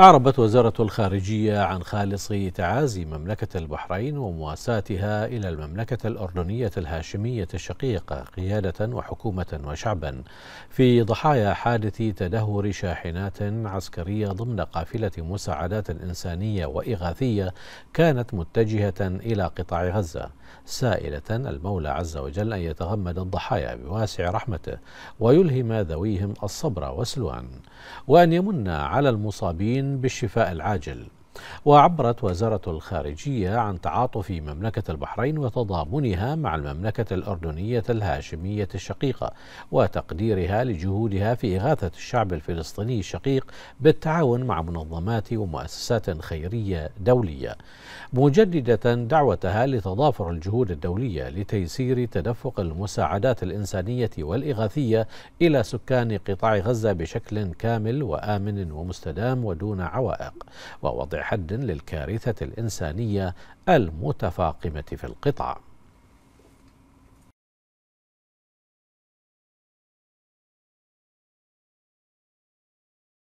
أعربت وزارة الخارجية عن خالص تعازي مملكة البحرين ومواساتها إلى المملكة الأردنية الهاشمية الشقيقة قيادة وحكومة وشعبا في ضحايا حادث تدهور شاحنات عسكرية ضمن قافلة مساعدات إنسانية وإغاثية كانت متجهة إلى قطاع غزة سائلة المولى عز وجل أن يتغمد الضحايا بواسع رحمته ويلهم ذويهم الصبر والسلوان وأن يمن على المصابين بالشفاء العاجل وعبرت وزارة الخارجية عن تعاطف مملكة البحرين وتضامنها مع المملكة الأردنية الهاشمية الشقيقة وتقديرها لجهودها في إغاثة الشعب الفلسطيني الشقيق بالتعاون مع منظمات ومؤسسات خيرية دولية مجددة دعوتها لتضافر الجهود الدولية لتيسير تدفق المساعدات الإنسانية والإغاثية إلى سكان قطاع غزة بشكل كامل وآمن ومستدام ودون عوائق ووضع حد للكارثة الإنسانية المتفاقمة في القطاع